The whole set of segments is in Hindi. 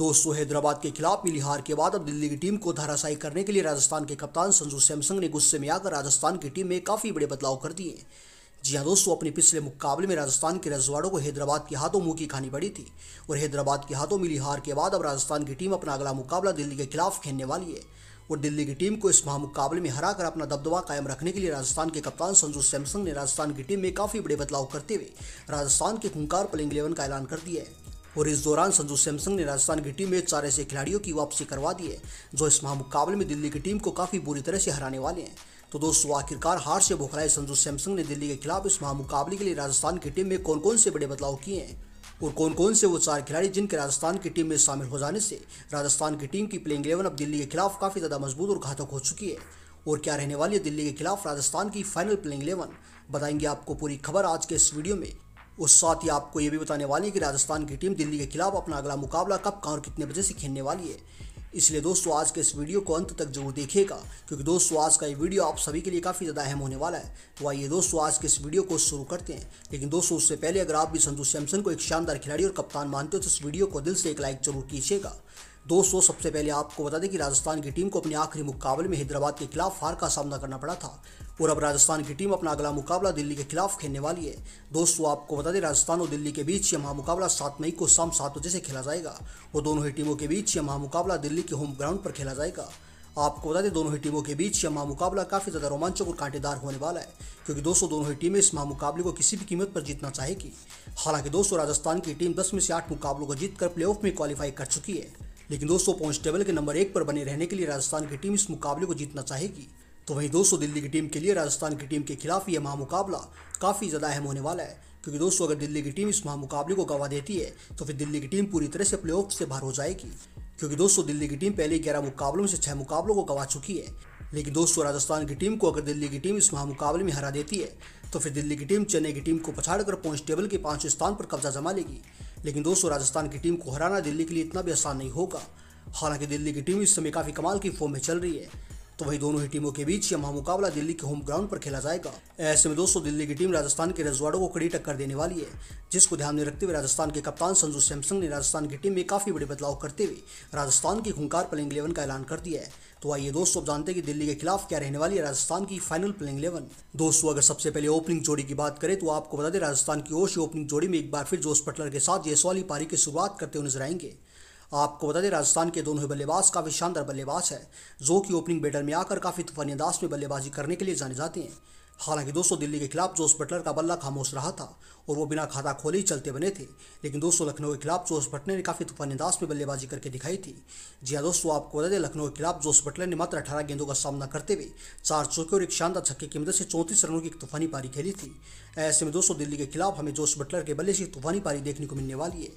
दोस्तों हैदराबाद के खिलाफ मिली हार के बाद अब दिल्ली की टीम को धराशायी करने के लिए राजस्थान के कप्तान संजू सैमसंग ने गुस्से में आकर राजस्थान की टीम में काफ़ी बड़े बदलाव कर दिए जी हाँ दोस्तों अपने पिछले मुकाबले में राजस्थान के रजवाड़ों को हैदराबाद के हाथों मुंह की खानी पड़ी थी और हैदराबाद के हाथों मिली हार के बाद अब राजस्थान की टीम अपना अगला मुकाबला दिल्ली के खिलाफ खेलने वाली है और दिल्ली की टीम को इस महामुकाबले में हराकर अपना दबदबा कायम रखने के लिए राजस्थान के कप्तान संजू सैमसंग ने राजस्थान की टीम में काफ़ी बड़े बदलाव करते हुए राजस्थान के खुंकार प्लेइंग इलेवन का ऐलान कर दिया है और इस दौरान संजू सैमसंग ने राजस्थान की टीम में चार ऐसे खिलाड़ियों की वापसी करवा दी है जो इस महामुकाबले में दिल्ली की टीम को काफ़ी बुरी तरह से हराने वाले हैं तो दोस्तों आखिरकार हार से भोखलाए संजू सैमसंग ने दिल्ली के खिलाफ इस महामुकाबले के लिए राजस्थान की टीम में कौन कौन से बड़े बदलाव किए हैं और कौन कौन से वो चार खिलाड़ी जिनके राजस्थान की टीम में शामिल हो जाने से राजस्थान की टीम की प्लेइंग इलेवन अब दिल्ली के खिलाफ काफ़ी ज़्यादा मजबूत और घातक हो चुकी है और क्या रहने वाली है दिल्ली के खिलाफ राजस्थान की फाइनल प्लेइंग इलेवन बताएंगे आपको पूरी खबर आज के इस वीडियो में उस साथ ही आपको ये भी बताने वाली है कि राजस्थान की टीम दिल्ली के खिलाफ अपना अगला मुकाबला कब कहाँ और कितने बजे से खेलने वाली है इसलिए दोस्तों आज के इस वीडियो को अंत तक जरूर देखिएगा क्योंकि दोस्तों आज का ये वीडियो आप सभी के लिए काफ़ी ज़्यादा अहम होने वाला है तो आइए दोस्तों आज के इस वीडियो को शुरू करते हैं लेकिन दोस्तों उससे पहले अगर आप भी संजू सैमसन को एक शानदार खिलाड़ी और कप्तान मानते हो तो इस वीडियो को दिल से एक लाइक जरूर कीजिएगा दोस्तों सबसे पहले आपको बता दें कि राजस्थान की टीम को अपने आखिरी मुकाबले में हैदराबाद के खिलाफ हार का सामना करना पड़ा था और अब राजस्थान की टीम अपना अगला मुकाबला दिल्ली के खिलाफ खेलने वाली है दोस्तों आपको बता दें राजस्थान और दिल्ली के बीच यह महामुकाबला सात मई को शाम सात बजे से खेला जाएगा और दोनों ही टीमों के बीच यह महामुकाबला दिल्ली के होम ग्राउंड पर खेला जाएगा आपको बता दें दोनों ही टीमों के बीच यह महामुकाबला काफ़ी ज़्यादा रोमांचक और कांटेदार होने वाला है क्योंकि दोस्तों दोनों ही टीमें इस महामुकाबले को किसी भी कीमत पर जीतना चाहेगी हालांकि दोस्तों राजस्थान की टीम दस में से आठ मुकाबलों को जीतकर प्लेऑफ में क्वालिफाई कर चुकी है लेकिन दोस्तों पॉइंट टेबल के नंबर एक पर बने रहने के लिए राजस्थान की टीम इस मुकाबले को जीतना चाहेगी तो वहीं दोस्तों दिल्ली की टीम के लिए राजस्थान की टीम के खिलाफ यह महामुकाबला काफ़ी ज़्यादा अहम होने वाला है क्योंकि दोस्तों अगर दिल्ली की टीम इस महामुकाबले को गवा देती है तो फिर दिल्ली की टीम पूरी तरह से प्ले से बाहर हो जाएगी क्योंकि दोस्तों दिल्ली की टीम पहले ग्यारह मुकाबलों से छह मुकाबलों को गवा चुकी है लेकिन दोस्तों राजस्थान की टीम को अगर दिल्ली की टीम इस महामुकाबले में हरा देती है तो फिर दिल्ली की टीम चेन्नई की टीम को पछाड़कर कर टेबल के पांचवें स्थान पर कब्जा जमा लेगी लेकिन दोस्तों राजस्थान की टीम को हराना दिल्ली के लिए इतना भी आसान नहीं होगा हालांकि दिल्ली की टीम इस समय काफ़ी कमाल की फॉर्म में चल रही है तो वही दोनों ही टीमों के बीच यह महामुकाबला दिल्ली के होम ग्राउंड पर खेला जाएगा ऐसे में दोस्तों दिल्ली की टीम राजस्थान के रजवाड़ों को कड़ी टक्कर देने वाली है जिसको ध्यान में रखते हुए राजस्थान के कप्तान संजू सैमसंग ने राजस्थान की टीम में काफी बड़े बदलाव करते हुए राजस्थान की खुंकार प्लेइंग इलेवन का ऐलान कर दिया है तो आइए दोस्तों अब जानते हैं कि दिल्ली के खिलाफ क्या रहने वाली है राजस्थान की फाइनल प्लेइंग इलेवन दोस्तों अगर सबसे पहले ओपनिंग जोड़ी की बात करें तो आपको बता दें राजस्थान की ओर से ओपनिंग जोड़ी में एक बार फिर जोश पटलर के साथ जयसवाली पारी की शुरुआत करते हुए नजर आएंगे आपको बता दें राजस्थान के दोनों ही बल्लेबाज काफ़ी शानदार बल्लेबाज है जो कि ओपनिंग बैटर में आकर काफ़ी तूफानी अंदाज में बल्लेबाजी करने के लिए जाने जाते हैं हालांकि दोस्तों दिल्ली के खिलाफ जोश बटलर का बल्ला खामोश रहा था और वो बिना खाता खोले ही चलते बने थे लेकिन दोस्तों लखनऊ के खिलाफ जोश बटलर ने काफ़ी तूफानी अंदाज में बल्लेबाजी करके दिखाई थी जी हाँ दोस्तों आपको बता दें लखनऊ के खिलाफ जोश बटलर ने मात्र अठारह गेंदों का सामना करते हुए चार चौके और एक शानदार छक्के की मदद से चौंतीस रनों की एक तूफानी पारी खेली थी ऐसे में दोस्तों दिल्ली के खिलाफ हमें जोश बटलर के बल्ले से तूफानी पारी देखने को मिलने वाली है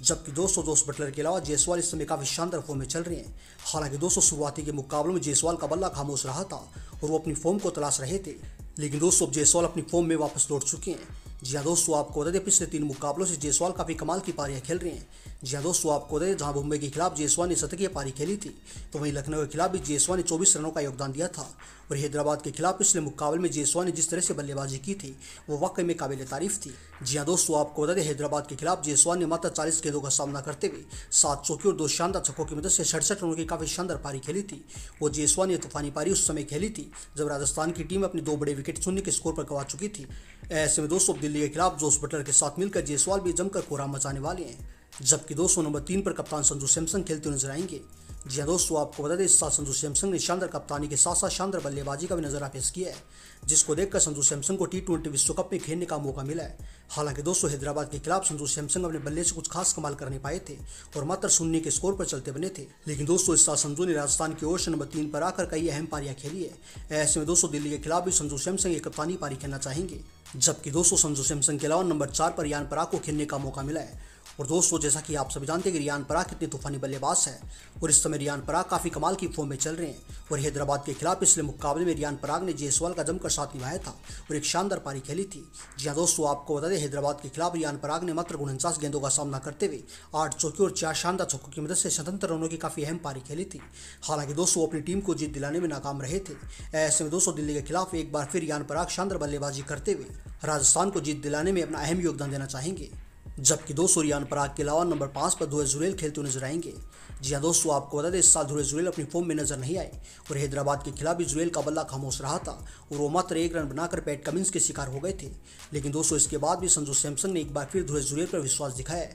जबकि दोस्तों दोस्त बटलर के अलावा जयसवाल इस समय काफ़ी शानदार फॉर्म में चल रहे हैं हालांकि दोस्तों शुरुआती के मुकाबले में जयसवाल का बल्ला खामोश रहा था और वो अपनी फॉर्म को तलाश रहे थे लेकिन दोस्तों अब जयसवाल अपनी फॉर्म में वापस लौट चुके हैं जी हाँ दोस्तों आपको बता दें पिछले तीन मुकाबलों से जयसवाल काफ़ी कमाल की पारियां खेल रहे हैं जी हाँ दोस्तों आपको बता दें जहां मुंबई के खिलाफ जयसवाल ने शतकीय पारी खेली थी तो वहीं लखनऊ के खिलाफ भी जयसवाल ने चौबीस रनों का योगदान दिया था और हैदराबाद के खिलाफ पिछले मुकाबले में जयसवाल ने जिस तरह से बल्लेबाजी की थी वो वाकई में काबिल तारीफ थी जी हाँ दोस्तों आपको बता दें हैदराबाद के खिलाफ जयसवाल ने मात्र चालीस गेंदों का सामना करते हुए सात चौकी और दो शानदार छक्कों की मदद से सड़सठ रनों की काफ़ी शानदार पारी खेली थी वो जयसवाल ने तूफानी पारी उस समय खेली थी जब राजस्थान की टीम अपने दो बड़े विकेट शून्य के स्कोर पर गवा चुकी थी ऐसे में दोस्तों दिल्ली के खिलाफ जोस बटलर के साथ मिलकर जयसवाल भी जमकर कोहरा मचाने वाले हैं जबकि दोस्तों नंबर तीन पर कप्तान संजू सैमसंग खेलते नजर आएंगे जी हाँ दोस्तों आपको बता दें इस साल संजू सैमसंग ने शानदार कप्तानी के साथ साथ शानदार बल्लेबाजी का भी नजर पेश किया है जिसको देखकर संजू सैमसंग को टी ट्वेंटी विश्व कप में खेलने का मौका मिला है हालांकि दोस्तों हैदराबाद के खिलाफ संजू सैमसंग अपने बल्ले से कुछ खास कमाल कर नहीं पाए थे और मात्र शून्य के स्कोर पर चलते बने थे लेकिन दोस्तों इस साल संजू ने राजस्थान की ओर से नंबर तीन पर आकर कई अहम पारियां खेली है ऐसे में दोस्तों दिल्ली के खिलाफ भी संजू सैमसंग एक कप्तानी पारी खेलना चाहेंगे जबकि दोस्तों संजू सैमसंग के अलावा नंबर चार पर यान पराग को खेलने का मौका मिला है और दोस्तों जैसा कि आप सभी जानते हैं कि रियान पराग कितने तूफानी बल्लेबाज है और इस समय रियान पराग काफ़ी कमाल की फॉर्म में चल रहे हैं और हैदराबाद के खिलाफ पिछले मुकाबले में रियान पराग ने जयसवाल का जमकर साथ निभाया था और एक शानदार पारी खेली थी जी हाँ दोस्तों आपको बता दें हैदराबाद के खिलाफ रियान पराग ने मात्र उनचास गेंदों का सामना करते हुए आठ चौकी और चार शानदार चौकों की मदद से स्वतंत्र रनों की काफ़ी अहम पारी खेली थी हालांकि दोस्तों अपनी टीम को जीत दिलाने में नाकाम रहे थे ऐसे में दोस्तों दिल्ली के खिलाफ एक बार फिर रियान पराग शानदार बल्लेबाजी करते हुए राजस्थान को जीत दिलाने में अपना अहम योगदान देना चाहेंगे जबकि दो सूर्यान पराग के अलावा नंबर पांच पर धुरे जुरेल खेलते हुए नजर आएंगे जी हाँ दोस्तों आपको बता दें इस साल धुरे जुरेल अपनी फॉर्म में नजर नहीं आए और हैदराबाद के खिलाफ भी जुरेल का बल्ला खामोश रहा था और वो मात्र एक रन बनाकर पैट कमिंस के शिकार हो गए थे लेकिन दोस्तों इसके बाद भी संजू सैमसन ने एक बार फिर धुरे जुरेल पर विश्वास दिखाया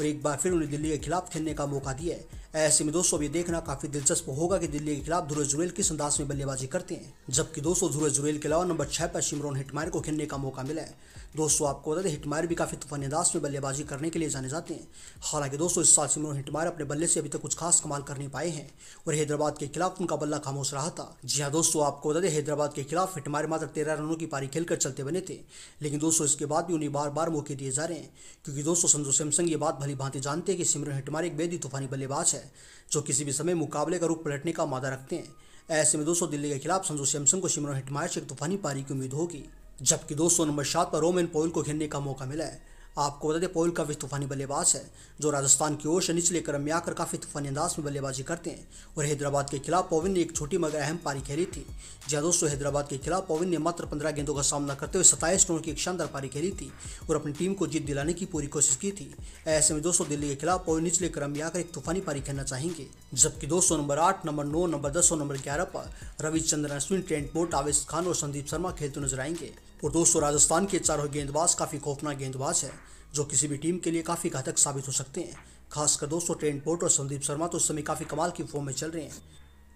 और एक बार फिर उन्हें दिल्ली के खिलाफ खेलने का मौका दिया ऐसे में दोस्तों ये देखना काफी दिलचस्प होगा कि दिल्ली के खिलाफ धुरज जुरेल किस अंदाज में बल्लेबाजी करते हैं जबकि दोस्तों धुरज जुरेल के अलावा नंबर छह पर शिमरोन हिटमायर को खेलने का मौका मिला है दोस्तों आपको बता दें हिटमायर भी काफी तूफानी अंदाज में बल्लेबाजी करने के लिए जाने जाते हैं हालांकि दोस्तों इस साल सिमरन हिटमायर अपने बल्ले से अभी तक कुछ खास कमाल कर नहीं पाए हैं और हैदराबाद के खिलाफ उनका बल्ला खामोश रहा था जी हाँ दोस्तों आपको बता दें हैदराबाद के खिलाफ हिटमायर मात्र तेरह रनों की पारी खेलकर चलते बने थे लेकिन दोस्तों इसके बाद भी उन्हें बार बार मौके दिए जा रहे हैं क्योंकि दोस्तों संजू सैमसंग ये बात भली भांति जानते हैं कि सिमरन हिटमायर एक बेदी तूफानी बल्लेबाज है है जो किसी भी समय मुकाबले का रूप पलटने का मादा रखते हैं ऐसे में दोस्तों दिल्ली के खिलाफ संजू सैमसन को सिमरन हिटमायर एक तूफानी पारी की उम्मीद होगी जबकि दोस्तों नंबर सात पर रोमेन पोल को खेलने का मौका मिला है आपको बता दें पोयल काफ़ी तूफानी बल्लेबाज है जो राजस्थान की ओर से निचले क्रम में आकर काफ़ी तूफानी अंदाज में बल्लेबाजी करते हैं और हैदराबाद के खिलाफ पोविन ने एक छोटी मगर अहम पारी खेली थी जहाँ दोस्तों हैदराबाद के खिलाफ पवन ने मात्र पंद्रह गेंदों का सामना करते हुए सताईस रनों की एक शानदार पारी खेली थी और अपनी टीम को जीत दिलाने की पूरी कोशिश की थी ऐसे में दोस्तों दिल्ली के खिलाफ पोविन निचले क्रम में आकर एक तूफानी पारी खेलना चाहेंगे जबकि दोस्तों नंबर आठ नंबर नौ नंबर दस और नंबर ग्यारह पर रविचंद्रन अश्विन ट्रेंट बोट आवेश खान और संदीप शर्मा खेलते नजर आएंगे और दोस्तों राजस्थान के चारों गेंदबाज काफी खौफनाक गेंदबाज है जो किसी भी टीम के लिए काफ़ी घातक साबित हो सकते हैं खासकर दोस्तों ट्रेंट पोर्ट और संदीप शर्मा तो इस समय काफ़ी कमाल की फॉर्म में चल रहे हैं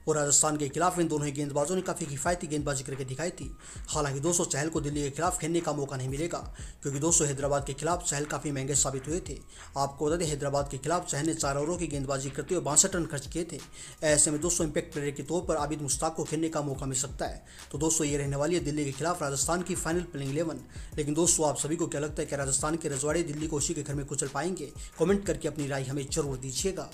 और राजस्थान के खिलाफ इन दोनों ही गेंदबाजों ने काफ़ी किफायती गेंदबाजी करके दिखाई थी हालांकि दोस्तों चहल को दिल्ली के खिलाफ खेलने का मौका नहीं मिलेगा क्योंकि दोस्तों हैदराबाद के खिलाफ चहल काफ़ी महंगे साबित हुए थे आपको बता दें हैदराबाद के खिलाफ चहल ने चार ओवरों की गेंदबाजी करते हुए बासठ रन खर्च किए थे ऐसे में दोस्तों इम्पैक्ट प्लेयर के तौर पर आबिद मुश्ताक को खेलने का मौका मिल सकता है तो दोस्तों ये रहने वाली है दिल्ली के खिलाफ राजस्थान की फाइनल प्लेइंग इलेवन लेकिन दोस्तों आप सभी को क्या लगता है कि राजस्थान के रजवाड़े दिल्ली को उसी के घर में कुचल पाएंगे कॉमेंट करके अपनी राय हमें जरूर दीजिएगा